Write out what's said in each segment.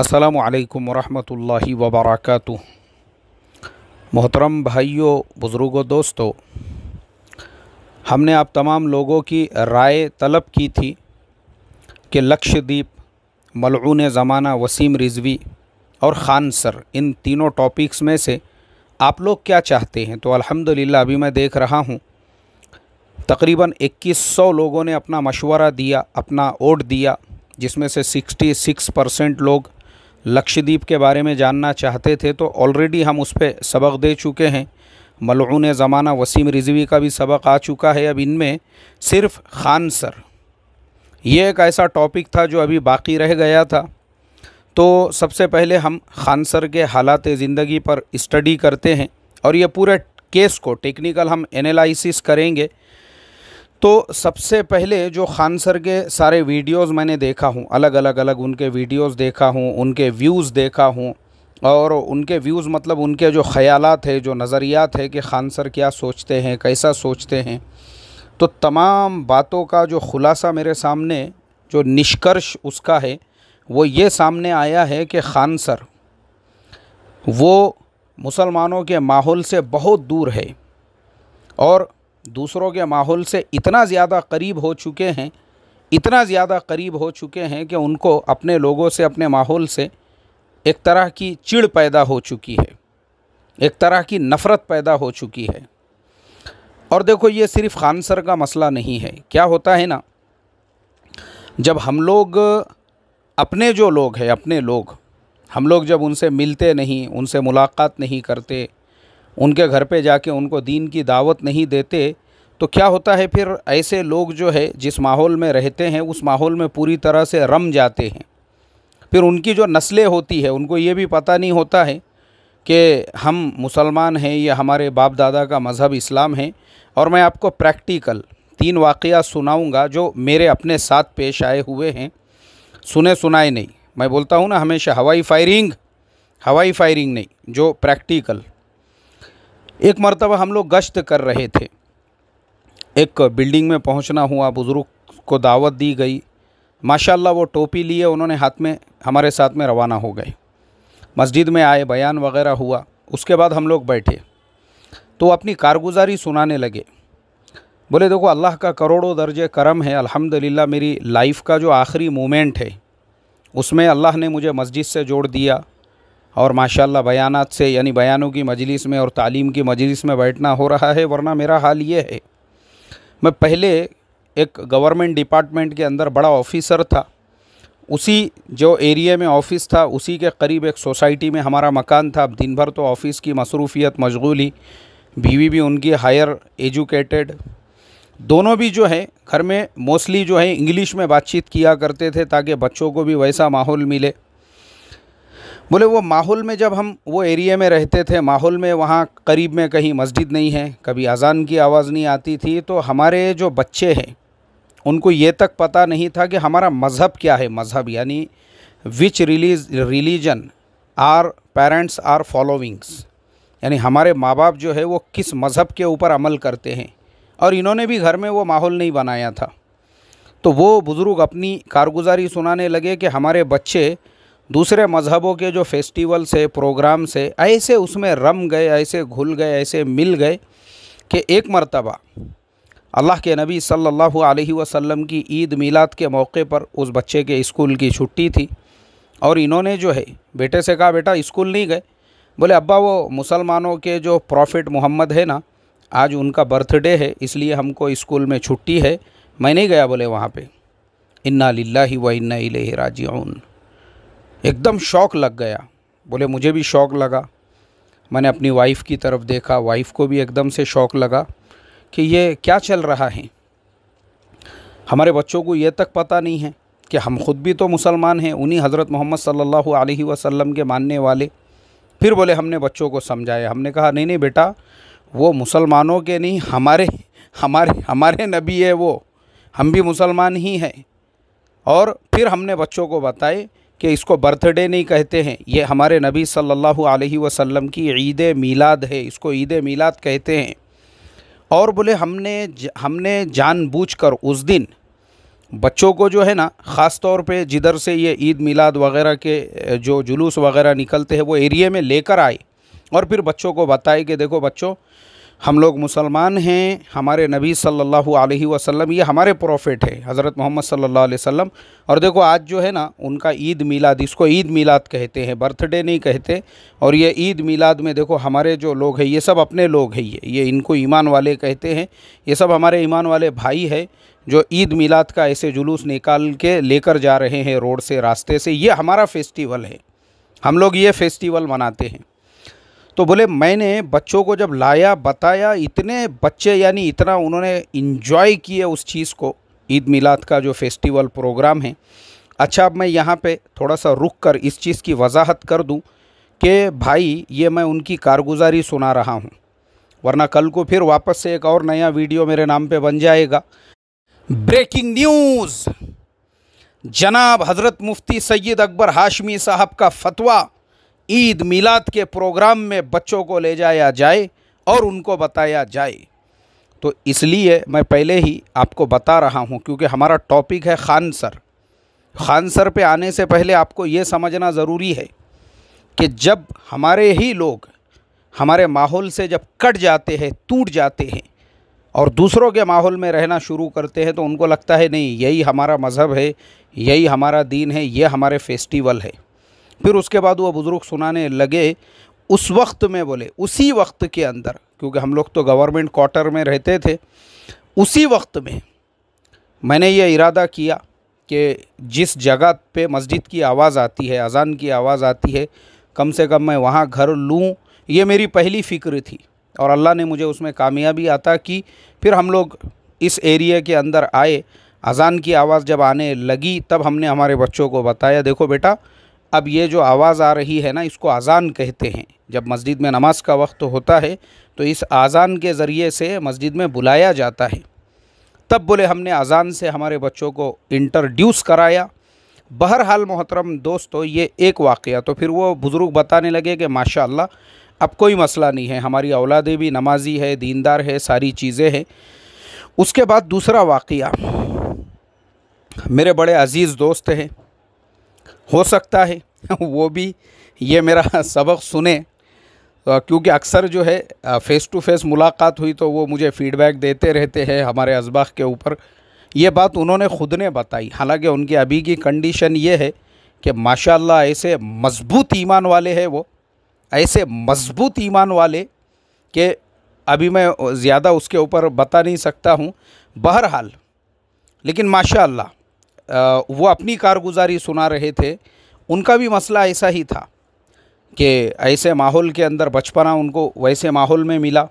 असलकम वरहमल वबरक मोहतरम भाइयों बुज़ुर्गों दोस्तों हमने आप तमाम लोगों की राय तलब की थी कि लक्षद्वीप मलून ज़माना वसीम रिजवी और ख़ान सर इन तीनों टॉपिक्स में से आप लोग क्या चाहते हैं तो अल्हम्दुलिल्लाह अभी मैं देख रहा हूँ तकरीबन 2100 लोगों ने अपना मशवरा दिया अपना वोट दिया जिसमें से 66 परसेंट लोग लक्षद्वीप के बारे में जानना चाहते थे तो ऑलरेडी हम उस पर सबक दे चुके हैं मलून ज़माना वसीम रिजवी का भी सबक आ चुका है अब इनमें सिर्फ खान सर ये एक ऐसा टॉपिक था जो अभी बाकी रह गया था तो सबसे पहले हम खान सर के हालात ज़िंदगी पर स्टडी करते हैं और ये पूरे केस को टेक्निकल हम एनालिसिस करेंगे तो सबसे पहले जो खान सर के सारे वीडियोस मैंने देखा हूँ अलग अलग अलग उनके वीडियोस देखा हूँ उनके व्यूज़ देखा हूँ और उनके व्यूज़ मतलब उनके जो ख़्याल है जो नज़रियात है कि खान सर क्या सोचते हैं कैसा सोचते हैं तो तमाम बातों का जो ख़ुलासा मेरे सामने जो निष्कर्ष उसका है वो ये सामने आया है कि खान सर वो मुसलमानों के माहौल से बहुत दूर है और दूसरों के माहौल से इतना ज़्यादा करीब हो चुके हैं इतना ज़्यादा करीब हो चुके हैं कि उनको अपने लोगों से अपने माहौल से एक तरह की चिड़ पैदा हो चुकी है एक तरह की नफ़रत पैदा हो चुकी है और देखो ये सिर्फ खान सर का मसला नहीं है क्या होता है ना जब हम लोग अपने जो लोग हैं अपने लोग हम लोग जब उनसे मिलते नहीं उनसे मुलाकात नहीं करते उनके घर पे जाके उनको दीन की दावत नहीं देते तो क्या होता है फिर ऐसे लोग जो है जिस माहौल में रहते हैं उस माहौल में पूरी तरह से रम जाते हैं फिर उनकी जो नस्लें होती है उनको ये भी पता नहीं होता है कि हम मुसलमान हैं या हमारे बाप दादा का मज़हब इस्लाम है और मैं आपको प्रैक्टिकल तीन वाक़ सुनाऊँगा जो मेरे अपने साथ पेश आए हुए हैं सुने सुनाए नहीं मैं बोलता हूँ ना हमेशा हवाई फायरिंग हवाई फायरिंग नहीं जो प्रैक्टिकल एक मरतबा हम लोग गश्त कर रहे थे एक बिल्डिंग में पहुंचना हुआ बुज़ुर्ग को दावत दी गई माशाल्लाह वो टोपी लिए उन्होंने हाथ में हमारे साथ में रवाना हो गए मस्जिद में आए बयान वगैरह हुआ उसके बाद हम लोग बैठे तो अपनी कारगुजारी सुनाने लगे बोले देखो अल्लाह का करोड़ों दर्जे करम है अल्हम्दुलिल्लाह मेरी लाइफ का जो आखिरी मोमेंट है उसमें अल्लाह ने मुझे मस्जिद से जोड़ दिया और माशाल्लाह बयानात से यानी बयानों की मजलिस में और तालीम की मजलिस में बैठना हो रहा है वरना मेरा हाल ये है मैं पहले एक गवर्नमेंट डिपार्टमेंट के अंदर बड़ा ऑफिसर था उसी जो एरिया में ऑफ़िस था उसी के करीब एक सोसाइटी में हमारा मकान था अब दिन भर तो ऑफ़िस की मसरूफियत मशगूली बीवी भी उनकी हायर एजुकेटेड दोनों भी जो है घर में मोस्टली जो है इंग्लिश में बातचीत किया करते थे ताकि बच्चों को भी वैसा माहौल मिले बोले वो माहौल में जब हम वो एरिए में रहते थे माहौल में वहाँ करीब में कहीं मस्जिद नहीं है कभी अज़ान की आवाज़ नहीं आती थी तो हमारे जो बच्चे हैं उनको ये तक पता नहीं था कि हमारा मज़हब क्या है मज़हब यानी which release religion our parents are followings यानी हमारे माँ बाप जो है वो किस मज़हब के ऊपर अमल करते हैं और इन्होंने भी घर में वो माहौल नहीं बनाया था तो वो बुज़ुर्ग अपनी कारगुजारी सुनाने लगे कि हमारे बच्चे दूसरे मज़हबों के जो फेस्टिवल्स है प्रोग्राम्स है ऐसे उसमें रम गए ऐसे घुल गए ऐसे मिल गए कि एक मरतबा अल्लाह के नबी सल्लल्लाहु अलैहि वसल्लम की ईद मिलाद के मौके पर उस बच्चे के स्कूल की छुट्टी थी और इन्होंने जो है बेटे से कहा बेटा स्कूल नहीं गए बोले अब्बा वो मुसलमानों के जो प्रॉफिट मोहम्मद है ना आज उनका बर्थडे है इसलिए हमको स्कूल में छुट्टी है मैं नहीं गया बोले वहाँ पर इन्ना लाही व इन्ना राजी एकदम शौक लग गया बोले मुझे भी शौक लगा मैंने अपनी वाइफ़ की तरफ देखा वाइफ़ को भी एकदम से शौक लगा कि ये क्या चल रहा है हमारे बच्चों को ये तक पता नहीं है कि हम खुद भी तो मुसलमान हैं उन्हीं हज़रत मोहम्मद सल्लल्लाहु अलैहि वसल्लम के मानने वाले फिर बोले हमने बच्चों को समझाया हमने कहा नहीं नहीं बेटा वो मुसलमानों के नहीं हमारे हमारे हमारे नबी है वो हम भी मुसलमान ही हैं और फिर हमने बच्चों को बताए कि इसको बर्थडे नहीं कहते हैं ये हमारे नबी सल्लल्लाहु अलैहि वसल्लम की ईद मीलाद है इसको ईद मीलाद कहते हैं और बोले हमने हमने जानबूझकर उस दिन बच्चों को जो है ना ख़ास तौर पे जिधर से ये ईद मीलाद वगैरह के जो जुलूस वगैरह निकलते हैं वो एरिए में लेकर आए और फिर बच्चों को बताए कि देखो बच्चों हम लोग मुसलमान हैं हमारे नबी सल्लल्लाहु अलैहि वसल्लम ये हमारे प्रॉफिट हैं हज़रत मोहम्मद सल्लल्लाहु अलैहि वसल्लम और देखो आज जो है ना उनका ईद मिलाद इसको ईद मिलाद कहते हैं बर्थडे नहीं कहते और ये ईद मिलाद में देखो हमारे जो लोग हैं ये सब अपने लोग हैं ये ये इनको ईमान वाले कहते हैं ये सब हमारे ईमान वाले भाई है जो ईद मिलाद का ऐसे जुलूस निकाल के लेकर जा रहे हैं रोड से रास्ते से ये हमारा फेस्टिवल है हम लोग ये फेस्टिवल मनाते हैं तो बोले मैंने बच्चों को जब लाया बताया इतने बच्चे यानी इतना उन्होंने इन्जॉय किया उस चीज़ को ईद मिलाद का जो फेस्टिवल प्रोग्राम है अच्छा अब मैं यहाँ पे थोड़ा सा रुक कर इस चीज़ की वजाहत कर दूँ कि भाई ये मैं उनकी कारगुजारी सुना रहा हूँ वरना कल को फिर वापस से एक और नया वीडियो मेरे नाम पर बन जाएगा ब्रेकिंग न्यूज़ जनाब हज़रत मुफ्ती सैयद अकबर हाशमी साहब का फतवा ईद मिलाद के प्रोग्राम में बच्चों को ले जाया जाए और उनको बताया जाए तो इसलिए मैं पहले ही आपको बता रहा हूँ क्योंकि हमारा टॉपिक है खान सर खान सर पे आने से पहले आपको ये समझना ज़रूरी है कि जब हमारे ही लोग हमारे माहौल से जब कट जाते हैं टूट जाते हैं और दूसरों के माहौल में रहना शुरू करते हैं तो उनको लगता है नहीं यही हमारा मज़हब है यही हमारा दीन है ये हमारे फेस्टिवल है फिर उसके बाद वह बुज़ुर्ग सुनाने लगे उस वक्त में बोले उसी वक्त के अंदर क्योंकि हम लोग तो गवर्नमेंट क्वार्टर में रहते थे उसी वक्त में मैंने ये इरादा किया कि जिस जगह पे मस्जिद की आवाज़ आती है अजान की आवाज़ आती है कम से कम मैं वहाँ घर लूँ ये मेरी पहली फ़िक्र थी और अल्लाह ने मुझे उसमें कामयाबी आता कि फिर हम लोग इस एरिया के अंदर आए अजान की आवाज़ जब आने लगी तब हमने हमारे बच्चों को बताया देखो बेटा अब ये जो आवाज़ आ रही है ना इसको अज़ान कहते हैं जब मस्जिद में नमाज का वक्त होता है तो इस अज़ान के ज़रिए से मस्जिद में बुलाया जाता है तब बोले हमने अज़ान से हमारे बच्चों को इंट्रोड्यूस कराया बहरहाल मोहतरम दोस्तों ये एक वाक़ तो फिर वो बुज़ुर्ग बताने लगे कि माशा अब कोई मसला नहीं है हमारी औलादें भी नमाजी है दीनदार है सारी चीज़ें हैं उसके बाद दूसरा वाक़ मेरे बड़े अज़ीज़ दोस्त हैं हो सकता है वो भी ये मेरा सबक सुने क्योंकि अक्सर जो है फ़ेस टू फेस मुलाकात हुई तो वो मुझे फ़ीडबैक देते रहते हैं हमारे इसबाक के ऊपर ये बात उन्होंने ख़ुद ने बताई हालांकि उनकी अभी की कंडीशन ये है कि माशाल्लाह ऐसे मज़बूत ईमान वाले हैं वो ऐसे मज़बूत ईमान वाले कि अभी मैं ज़्यादा उसके ऊपर बता नहीं सकता हूँ बहरहाल लेकिन माशाल्लाह वो अपनी कारगुजारी सुना रहे थे उनका भी मसला ऐसा ही था कि ऐसे माहौल के अंदर बचपना उनको वैसे माहौल में मिला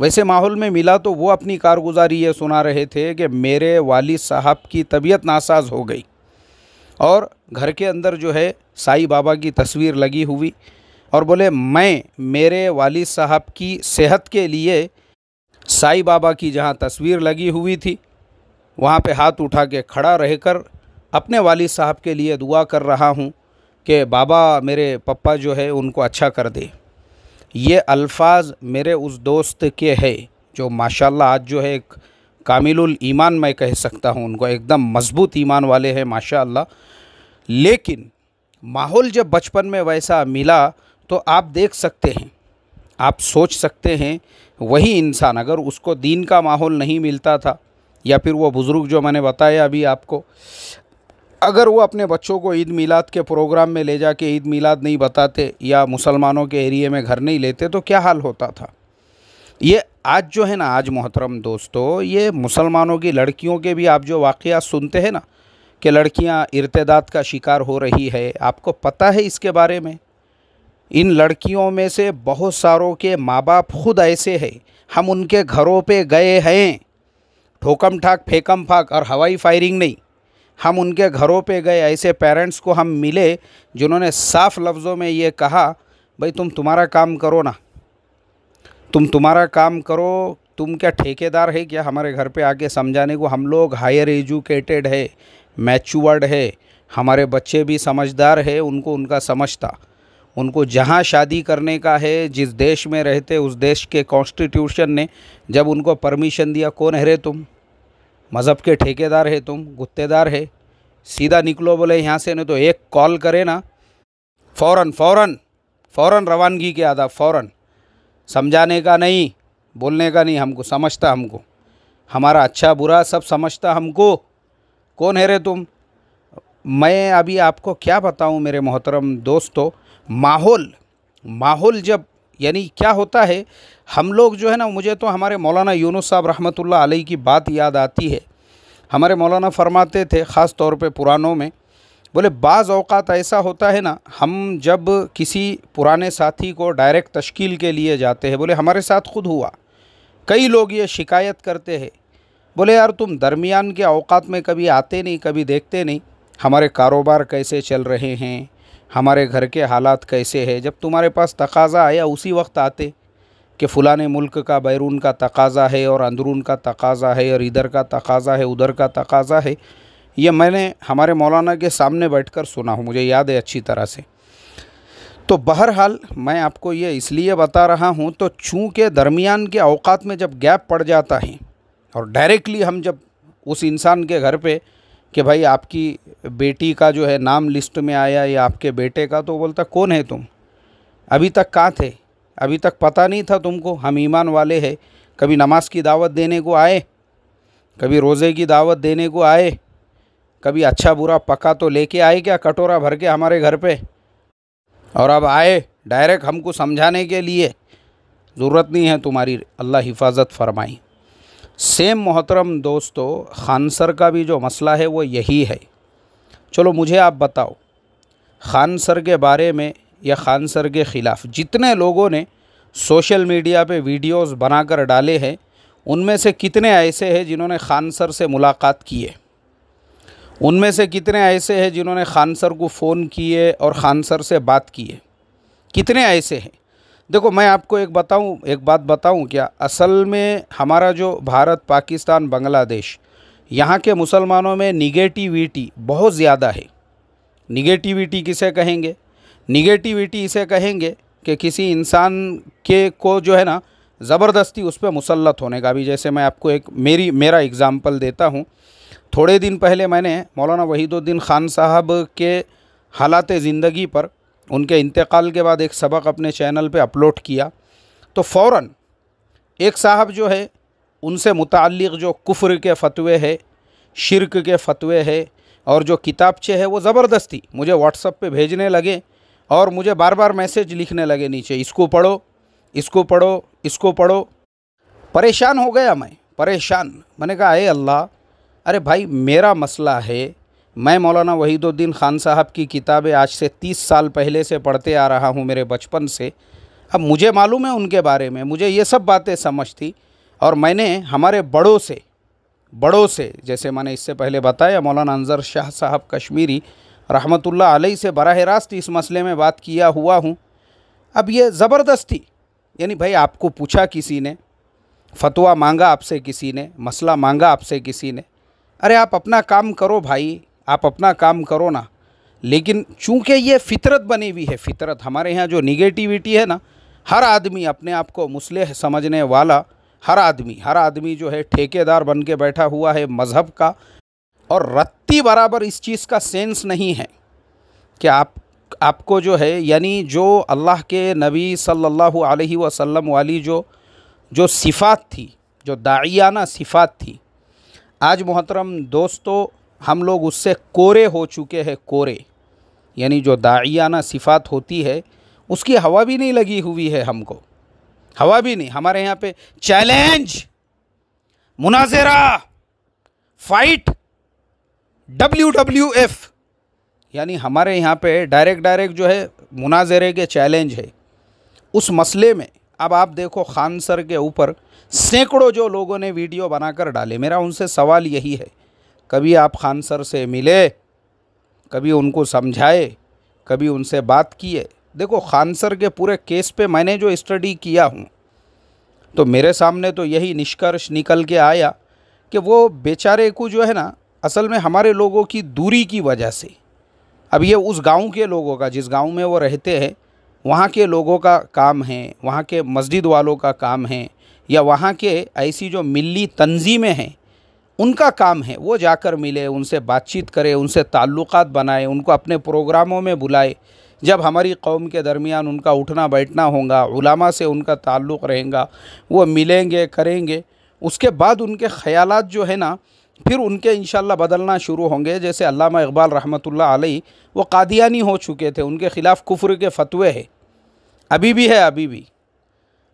वैसे माहौल में मिला तो वो अपनी कारगुजारी ये सुना रहे थे कि मेरे वालिद साहब की तबीयत नासाज हो गई और घर के अंदर जो है साईं बाबा की तस्वीर लगी हुई और बोले मैं मेरे वालिद साहब की सेहत के लिए साईं बाबा की जहाँ तस्वीर लगी हुई थी वहाँ पे हाथ उठा के खड़ा रहकर अपने वाली साहब के लिए दुआ कर रहा हूँ कि बाबा मेरे पप्पा जो है उनको अच्छा कर दे ये अल्फाज मेरे उस दोस्त के है जो माशाल्लाह आज जो है एक कामिल ईमान मैं कह सकता हूँ उनको एकदम मजबूत ईमान वाले हैं माशाल्लाह लेकिन माहौल जब बचपन में वैसा मिला तो आप देख सकते हैं आप सोच सकते हैं वही इंसान अगर उसको दीन का माहौल नहीं मिलता था या फिर वो बुज़ुर्ग जो मैंने बताया अभी आपको अगर वो अपने बच्चों को ईद मिलाद के प्रोग्राम में ले जाके ईद मिलाद नहीं बताते या मुसलमानों के एरिए में घर नहीं लेते तो क्या हाल होता था ये आज जो है ना आज मोहतरम दोस्तों ये मुसलमानों की लड़कियों के भी आप जो वाक़ सुनते हैं ना कि लड़कियाँ इर्तदाद का शिकार हो रही है आपको पता है इसके बारे में इन लड़कियों में से बहुत सारों के माँ बाप खुद ऐसे हैं हम उनके घरों पे गए हैं ठोकम ठाक फेकम फाक और हवाई फायरिंग नहीं हम उनके घरों पे गए ऐसे पेरेंट्स को हम मिले जिन्होंने साफ लफ्ज़ों में ये कहा भाई तुम तुम्हारा काम करो ना तुम तुम्हारा काम करो तुम क्या ठेकेदार है क्या हमारे घर पे आके समझाने को हम लोग हायर एजुकेटेड है मैच्योर्ड है हमारे बच्चे भी समझदार है उनको उनका समझता उनको जहाँ शादी करने का है जिस देश में रहते उस देश के कॉन्स्टिट्यूशन ने जब उनको परमिशन दिया कौन है रे तुम मज़हब के ठेकेदार है तुम गुत्तेदार है सीधा निकलो बोले यहाँ से नहीं तो एक कॉल करे ना फ़ौर फ़ौर फ़ौर रवानगी के आदा फ़ौर समझाने का नहीं बोलने का नहीं हमको समझता हमको हमारा अच्छा बुरा सब समझता हमको कौन है रे तुम मैं अभी आपको क्या बताऊँ मेरे मोहतरम दोस्तों माहौल माहौल जब यानी क्या होता है हम लोग जो है ना मुझे तो हमारे मौलाना यूनुस साहब रहमतुल्लाह अलैह की बात याद आती है हमारे मौलाना फरमाते थे ख़ास तौर पे पुरानों में बोले बाज़ अवकात ऐसा होता है ना हम जब किसी पुराने साथी को डायरेक्ट तश्कील के लिए जाते हैं बोले हमारे साथ खुद हुआ कई लोग ये शिकायत करते हैं बोले यार तुम दरमियान के अवकात में कभी आते नहीं कभी देखते नहीं हमारे कारोबार कैसे चल रहे हैं हमारे घर के हालात कैसे है जब तुम्हारे पास तकाज़ा आया उसी वक्त आते कि फ़लाने मुल्क का बैरून का तकाज़ा है और अंदरून का तकाज़ा है और इधर का तकाज़ा है उधर का तकाज़ा है ये मैंने हमारे मौलाना के सामने बैठकर सुना हूँ मुझे याद है अच्छी तरह से तो बहरहाल मैं आपको ये इसलिए बता रहा हूँ तो चूँकि दरमियान के अवकात में जब गैप पड़ जाता है और डायरेक्टली हम जब उस इंसान के घर पर कि भाई आपकी बेटी का जो है नाम लिस्ट में आया या आपके बेटे का तो बोलता कौन है तुम अभी तक कहाँ थे अभी तक पता नहीं था तुमको हम ईमान वाले हैं कभी नमाज की दावत देने को आए कभी रोज़े की दावत देने को आए कभी अच्छा बुरा पका तो लेके आए क्या कटोरा भर के हमारे घर पे और अब आए डायरेक्ट हमको समझाने के लिए ज़रूरत नहीं है तुम्हारी अल्लाह हिफाजत फरमाई सेम मोहतरम दोस्तों खान सर का भी जो मसला है वो यही है चलो मुझे आप बताओ खान सर के बारे में या खान सर के ख़िलाफ़ जितने लोगों ने सोशल मीडिया पे वीडियोस बनाकर डाले हैं उनमें से कितने ऐसे हैं जिन्होंने खान सर से मुलाकात की है उनमें से कितने ऐसे हैं जिन्होंने खान सर को फ़ोन किए और खान सर से बात की है कितने ऐसे हैं देखो मैं आपको एक बताऊं एक बात बताऊं क्या असल में हमारा जो भारत पाकिस्तान बांग्लादेश यहाँ के मुसलमानों में निगेटिविटी बहुत ज़्यादा है निगेटिविटी किसे कहेंगे निगेटिविटी इसे कहेंगे कि किसी इंसान के को जो है ना ज़बरदस्ती उस पर मुसलत होने का भी जैसे मैं आपको एक मेरी मेरा एग्ज़ाम्पल देता हूँ थोड़े दिन पहले मैंने मौलाना वहीदुद्दीन ख़ान साहब के हालात ज़िंदगी पर उनके इंतकाल के बाद एक सबक अपने चैनल पे अपलोड किया तो फ़ौर एक साहब जो है उनसे मुतल जो कुफ्र के फतवे है शिरक के फतवे है और जो किताबचे है वो ज़बरदस्ती मुझे व्हाट्सअप पे भेजने लगे और मुझे बार बार मैसेज लिखने लगे नीचे इसको पढ़ो इसको पढ़ो इसको पढ़ो परेशान हो गया मैं परेशान मैंने कहा अरे अल्लाह अरे भाई मेरा मसला है मैं मौलाना वहीदुद्दीन ख़ान साहब की किताबें आज से तीस साल पहले से पढ़ते आ रहा हूँ मेरे बचपन से अब मुझे मालूम है उनके बारे में मुझे ये सब बातें समझ थी और मैंने हमारे बड़ों से बड़ों से जैसे मैंने इससे पहले बताया मौलाना अंज़र शाह साहब कश्मीरी रहमतुल्ला अलैह से बरह रास्त इस मसले में बात किया हुआ हूँ अब ये ज़बरदस्ती यानी भाई आपको पूछा किसी ने फतवा मांगा आपसे किसी ने मसला मांगा आपसे किसी ने अरे आप अपना काम करो भाई आप अपना काम करो ना लेकिन चूंकि ये फितरत बनी हुई है फितरत हमारे यहाँ जो निगेटिविटी है ना हर आदमी अपने आप को मुसलह समझने वाला हर आदमी हर आदमी जो है ठेकेदार बन के बैठा हुआ है मज़हब का और रत्ती बराबर इस चीज़ का सेंस नहीं है कि आप आपको जो है यानी जो अल्लाह के नबी सल्लल्लाहु अलैहि वसल्लम वाली जो जो सिफ़ात थी जो दाइयाना सिफ़ात थी आज मोहतरम दोस्तों हम लोग उससे कोरे हो चुके हैं कोरे यानी जो दाइयाना सिफात होती है उसकी हवा भी नहीं लगी हुई है हमको हवा भी नहीं हमारे यहाँ पे चैलेंज मुनाजरा फाइट डब्ल्यू डब्ल्यू एफ यानी हमारे यहाँ पे डायरेक्ट डायरेक्ट जो है मुनाजरे के चैलेंज है उस मसले में अब आप देखो खान सर के ऊपर सैकड़ों जो लोगों ने वीडियो बनाकर डाले मेरा उनसे सवाल यही है कभी आप खान सर से मिले कभी उनको समझाए कभी उनसे बात किए देखो खान सर के पूरे केस पे मैंने जो स्टडी किया हूँ तो मेरे सामने तो यही निष्कर्ष निकल के आया कि वो बेचारे को जो है ना असल में हमारे लोगों की दूरी की वजह से अब ये उस गांव के लोगों का जिस गांव में वो रहते हैं वहाँ के लोगों का काम है वहाँ के मस्जिद वालों का काम है या वहाँ के ऐसी जो मिली तंजीमें हैं उनका काम है वो जाकर मिले उनसे बातचीत करें उनसे ताल्लुक़ बनाए उनको अपने प्रोग्रामों में बुलाए जब हमारी कौम के दरमियान उनका उठना बैठना होगा उलामा से उनका ताल्लुक़ रहेगा वो मिलेंगे करेंगे उसके बाद उनके ख़्याल जो है ना फिर उनके इन बदलना शुरू होंगे जैसे अलामा इकबाल रहमत आलही वो कादियानी हो चुके थे उनके ख़िलाफ़ कुफ्र के फतवे है अभी भी है अभी भी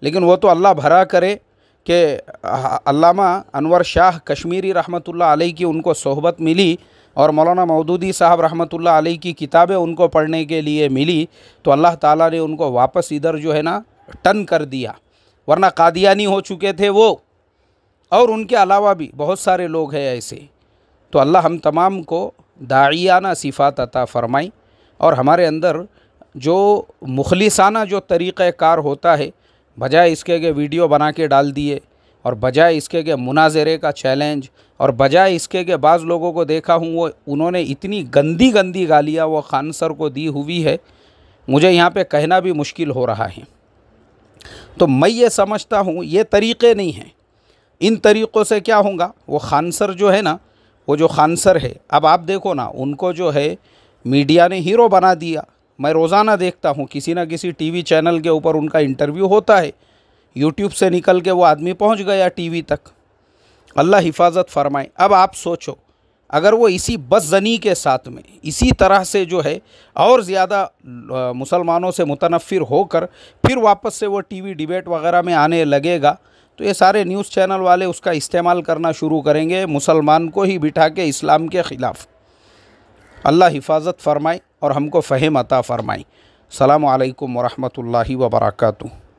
लेकिन वो तो अल्लाह भरा करे कि अल्लामा अनवर शाह कश्मीरी रहमत आलही की उनको सोहबत मिली और मौलाना मौदूदी साहब रहमत आलही की किताबें उनको पढ़ने के लिए मिली तो अल्लाह ताला ने उनको वापस इधर जो है ना टन कर दिया वरना कादियानी हो चुके थे वो और उनके अलावा भी बहुत सारे लोग हैं ऐसे तो अल्लाह हम तमाम को दाइयाना सिफात अता फ़रमाई और हमारे अंदर जो मुखलिसाना जो तरीक़ार होता है बजाय इसके के वीडियो बना के डाल दिए और बजाय इसके के मुनाजरे का चैलेंज और बजाय इसके के बाज़ लोगों को देखा हूँ वो उन्होंने इतनी गंदी गंदी गालियाँ वो खान सर को दी हुई है मुझे यहाँ पे कहना भी मुश्किल हो रहा है तो मैं ये समझता हूँ ये तरीक़े नहीं हैं इन तरीक़ों से क्या होगा वो खान सर जो है ना वो जो खान सर है अब आप देखो ना उनको जो है मीडिया ने हीरो बना दिया मैं रोज़ाना देखता हूँ किसी ना किसी टीवी चैनल के ऊपर उनका इंटरव्यू होता है यूट्यूब से निकल के वो आदमी पहुँच गया टीवी तक अल्लाह हिफाजत फरमाए अब आप सोचो अगर वो इसी बस जनी के साथ में इसी तरह से जो है और ज़्यादा मुसलमानों से मुतनफ़िर होकर फिर वापस से वो टीवी डिबेट वगैरह में आने लगेगा तो ये सारे न्यूज़ चैनल वाले उसका इस्तेमाल करना शुरू करेंगे मुसलमान को ही बिठा के इस्लाम के ख़िलाफ़ अल्लाह हिफाजत फ़रमाए और हमको फ़हम अता फ़रमाए अल्लाम वरहमल वर्का